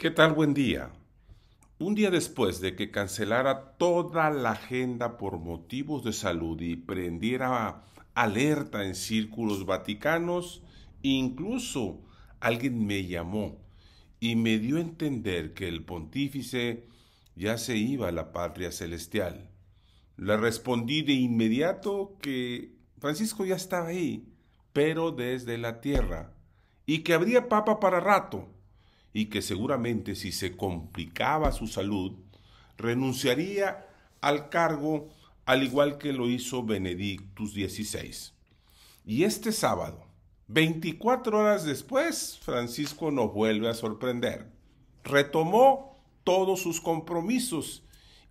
¿Qué tal? Buen día. Un día después de que cancelara toda la agenda por motivos de salud y prendiera alerta en círculos vaticanos, incluso alguien me llamó y me dio a entender que el pontífice ya se iba a la patria celestial. Le respondí de inmediato que Francisco ya estaba ahí, pero desde la tierra, y que habría papa para rato y que seguramente si se complicaba su salud, renunciaría al cargo al igual que lo hizo Benedictus XVI. Y este sábado, 24 horas después, Francisco nos vuelve a sorprender. Retomó todos sus compromisos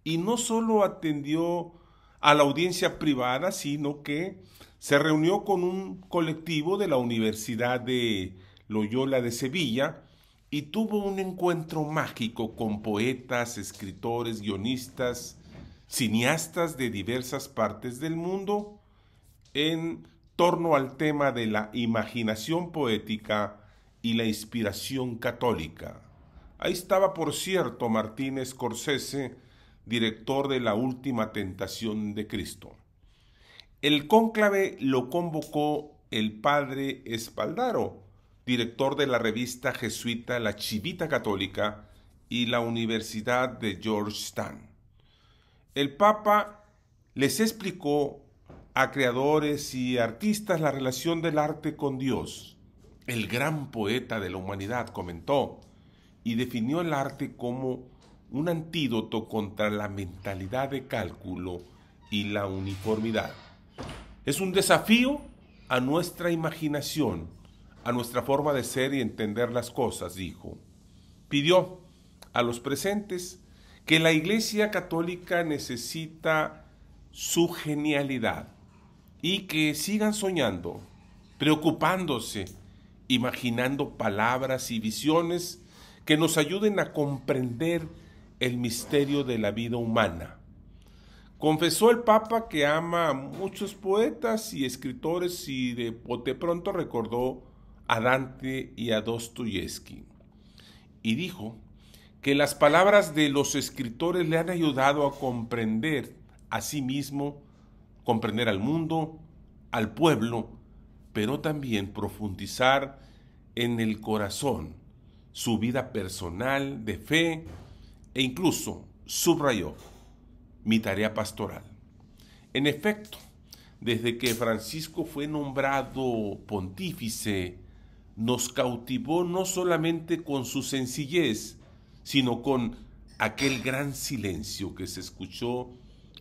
y no solo atendió a la audiencia privada, sino que se reunió con un colectivo de la Universidad de Loyola de Sevilla, y tuvo un encuentro mágico con poetas, escritores, guionistas, cineastas de diversas partes del mundo en torno al tema de la imaginación poética y la inspiración católica. Ahí estaba, por cierto, Martínez Corsese, director de La Última Tentación de Cristo. El cónclave lo convocó el padre Espaldaro, director de la revista jesuita La Chivita Católica y la Universidad de Georgetown. El Papa les explicó a creadores y artistas la relación del arte con Dios. El gran poeta de la humanidad comentó y definió el arte como un antídoto contra la mentalidad de cálculo y la uniformidad. Es un desafío a nuestra imaginación a nuestra forma de ser y entender las cosas, dijo. Pidió a los presentes que la Iglesia Católica necesita su genialidad y que sigan soñando, preocupándose, imaginando palabras y visiones que nos ayuden a comprender el misterio de la vida humana. Confesó el Papa que ama a muchos poetas y escritores y de, pronto recordó a Dante y a Dostoyevsky y dijo que las palabras de los escritores le han ayudado a comprender a sí mismo, comprender al mundo, al pueblo, pero también profundizar en el corazón, su vida personal, de fe e incluso, subrayó, mi tarea pastoral. En efecto, desde que Francisco fue nombrado pontífice nos cautivó no solamente con su sencillez, sino con aquel gran silencio que se escuchó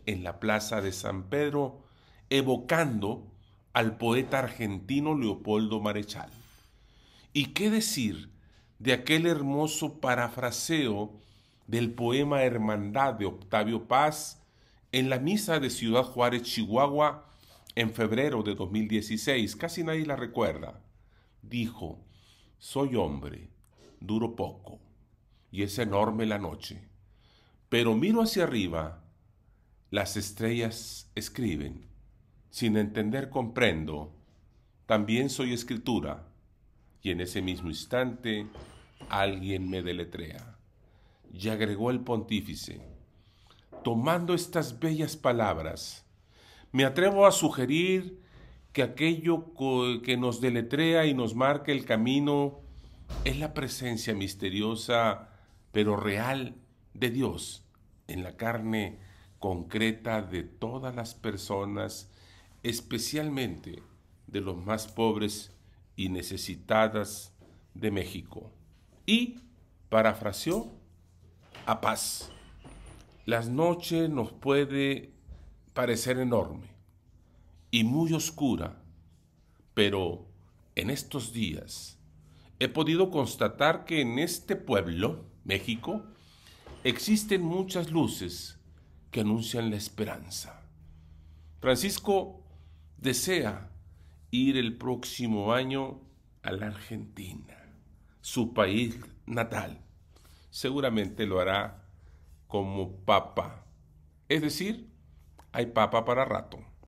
en la plaza de San Pedro, evocando al poeta argentino Leopoldo Marechal. ¿Y qué decir de aquel hermoso parafraseo del poema Hermandad de Octavio Paz en la misa de Ciudad Juárez, Chihuahua, en febrero de 2016? Casi nadie la recuerda dijo, soy hombre, duro poco, y es enorme la noche, pero miro hacia arriba, las estrellas escriben, sin entender comprendo, también soy escritura, y en ese mismo instante alguien me deletrea. Y agregó el pontífice, tomando estas bellas palabras, me atrevo a sugerir que aquello que nos deletrea y nos marca el camino es la presencia misteriosa pero real de Dios en la carne concreta de todas las personas, especialmente de los más pobres y necesitadas de México. Y, parafraseó, a paz. Las noches nos puede parecer enorme, y muy oscura, pero en estos días he podido constatar que en este pueblo, México, existen muchas luces que anuncian la esperanza. Francisco desea ir el próximo año a la Argentina, su país natal. Seguramente lo hará como papa. Es decir, hay papa para rato.